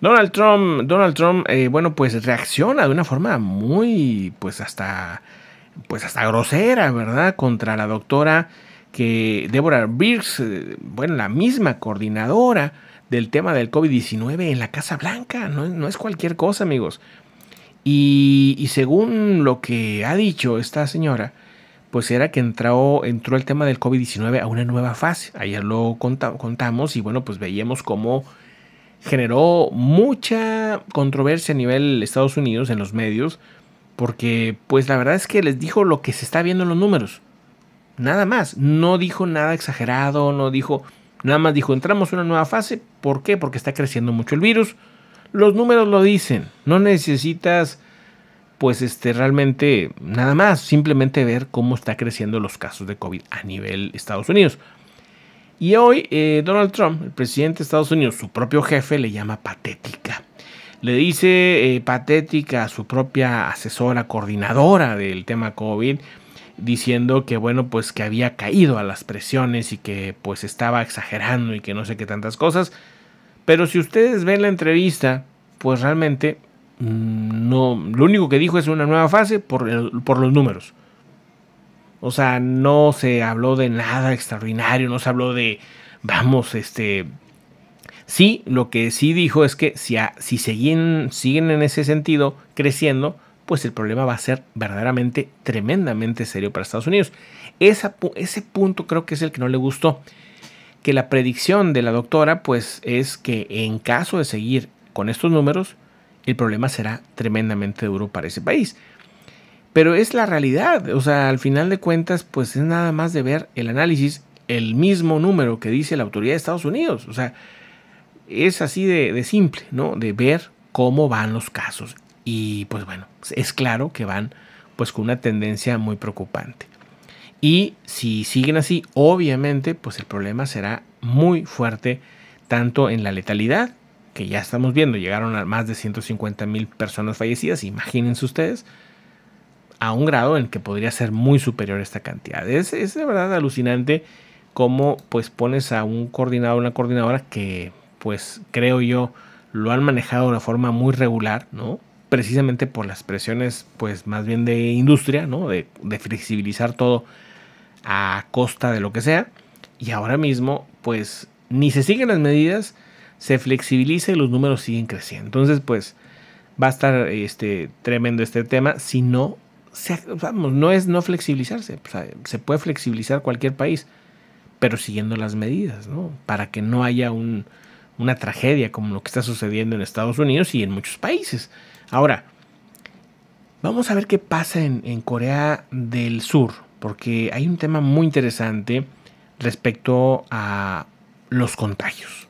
Donald Trump, Donald Trump, eh, bueno, pues reacciona de una forma muy, pues hasta, pues hasta grosera, ¿verdad? Contra la doctora que Deborah Birx, eh, bueno, la misma coordinadora del tema del COVID-19 en la Casa Blanca, no, es cualquier cosa, amigos. Y, según lo que ha dicho esta señora, pues era que entró, entró el tema del COVID-19 a una nueva fase. Ayer lo contamos y bueno, pues veíamos cómo generó mucha controversia a nivel Estados Unidos en los medios, porque pues la verdad es que les dijo lo que se está viendo en los números. Nada más, no dijo nada exagerado, no dijo, nada más dijo, entramos en una nueva fase, ¿por qué? Porque está creciendo mucho el virus. Los números lo dicen, no necesitas pues este realmente nada más, simplemente ver cómo está creciendo los casos de COVID a nivel Estados Unidos. Y hoy eh, Donald Trump, el presidente de Estados Unidos, su propio jefe, le llama patética. Le dice eh, patética a su propia asesora, coordinadora del tema COVID, diciendo que bueno, pues que había caído a las presiones y que pues estaba exagerando y que no sé qué tantas cosas. Pero si ustedes ven la entrevista, pues realmente mm, no, lo único que dijo es una nueva fase por, por los números. O sea, no se habló de nada extraordinario, no se habló de, vamos, este... Sí, lo que sí dijo es que si, si siguen, en ese sentido creciendo, pues el problema va a ser verdaderamente tremendamente serio para Estados Unidos. ese punto creo que es el que no le gustó. Que la predicción de la doctora, pues, es que en caso de seguir con estos números, el problema será tremendamente duro para ese país. Pero es la realidad, o sea, al final de cuentas, pues es nada más de ver el análisis, el mismo número que dice la autoridad de Estados Unidos, o sea, es así de, simple, ¿no? De ver cómo van los casos. Y pues bueno, es claro que van pues con una tendencia muy preocupante. Y si siguen así, obviamente, pues el problema será muy fuerte, tanto en la letalidad, que ya estamos viendo, llegaron a más de 150 mil personas fallecidas, imagínense ustedes, a un grado en que podría ser muy superior esta cantidad. Es, de verdad alucinante cómo pues pones a un coordinador, una coordinadora que pues creo yo lo han manejado de una forma muy regular, ¿no? Precisamente por las presiones pues más bien de industria, ¿no? De, flexibilizar todo a costa de lo que sea. Y ahora mismo pues ni se siguen las medidas, se flexibiliza y los números siguen creciendo. Entonces pues va a estar este, tremendo este tema si no vamos, no es no flexibilizarse, se puede flexibilizar cualquier país, pero siguiendo las medidas, ¿no? Para que no haya una tragedia como lo que está sucediendo en Estados Unidos y en muchos países. Ahora, vamos a ver qué pasa en Corea del Sur, porque hay un tema muy interesante respecto a los contagios.